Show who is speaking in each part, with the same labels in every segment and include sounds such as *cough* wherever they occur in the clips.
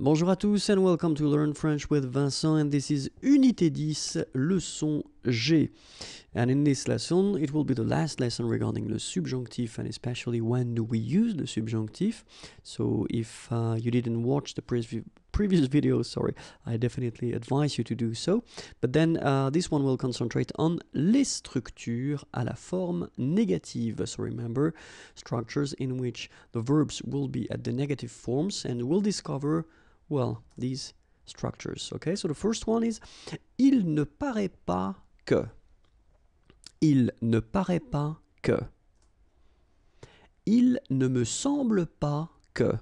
Speaker 1: Bonjour à tous and welcome to Learn French with Vincent and this is Unité 10, leçon G. And in this lesson, it will be the last lesson regarding the subjunctive and especially when do we use the subjunctive. So if uh, you didn't watch the previous previous *laughs* video, sorry, I definitely advise you to do so. But then uh, this one will concentrate on les structures à la forme négative. So remember, structures in which the verbs will be at the negative forms and we'll discover well, these structures. Okay, so the first one is il ne paraît pas que. Il ne paraît pas que. Il ne me semble pas que.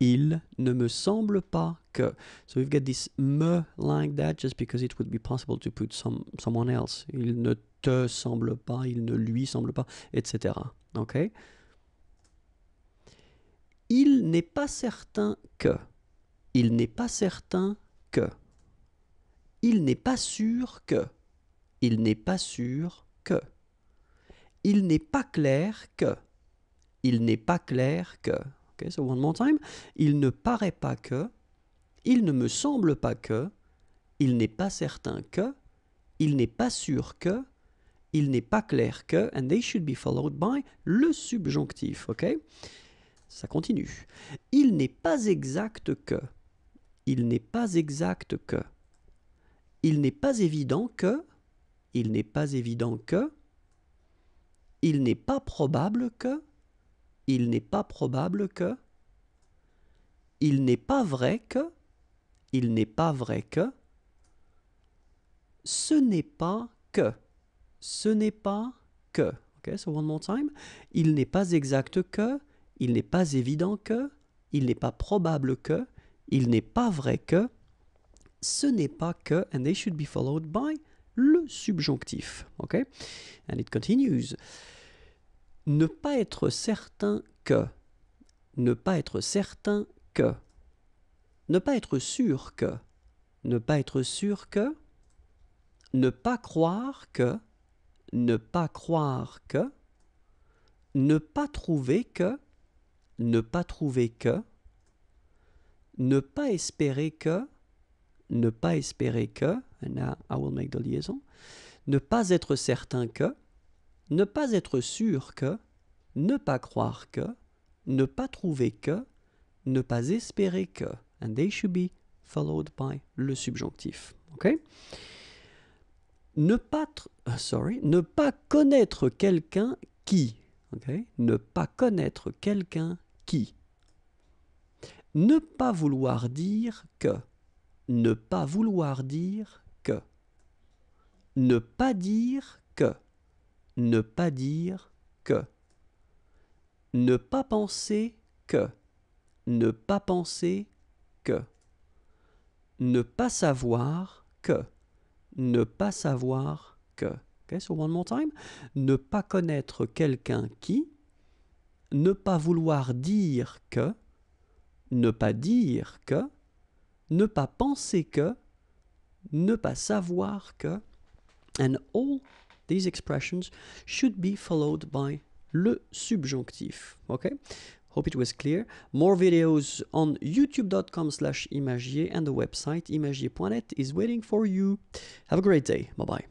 Speaker 1: Il ne me semble pas que. So we've got this me like that just because it would be possible to put some, someone else. Il ne te semble pas, il ne lui semble pas, etc. Okay? Il n'est pas certain que. Il n'est pas certain que. Il n'est pas sûr que. Il n'est pas sûr que. Il n'est pas clair que. Il n'est pas clair que. Okay, so one more time. Il ne paraît pas que. Il ne me semble pas que. Il n'est pas certain que. Il n'est pas sûr que. Il n'est pas clair que. And they should be followed by le subjonctif. OK Ça continue. Il n'est pas exact que il n'est pas exact que, il n'est pas évident que, il n'est pas évident que, il n'est pas probable que, il n'est pas probable que, il n'est pas vrai que, il n'est pas vrai que, ce n'est pas que, ce n'est pas que. Okay, so one more time. Il n'est pas exact que, il n'est pas évident que, il n'est pas probable que, il n'est pas vrai que, ce n'est pas que, and they should be followed by le subjonctif. OK? And it continues. Ne pas être certain que, ne pas être certain que, ne pas être sûr que, ne pas être sûr que, ne pas croire que, ne pas croire que, ne pas trouver que, ne pas trouver que, ne pas espérer que, ne pas espérer que, and I will make the liaison, ne pas être certain que, ne pas être sûr que, ne pas croire que, ne pas trouver que, ne pas espérer que, and they should be followed by le subjonctif. ok? Ne pas, ah, ne pas connaître quelqu'un qui, ok? ne pas connaître quelqu'un qui ne pas vouloir dire que. Ne pas vouloir dire que. Ne pas dire que. Ne pas dire que. Ne pas penser que. Ne pas penser que. Ne pas savoir que. Ne pas savoir que. one more time. Ne pas connaître quelqu'un qui. Ne pas vouloir dire que ne pas dire que, ne pas penser que, ne pas savoir que, and all these expressions should be followed by le subjonctif. Okay? Hope it was clear. More videos on youtube.com slash imagier and the website imagier.net is waiting for you. Have a great day. Bye bye.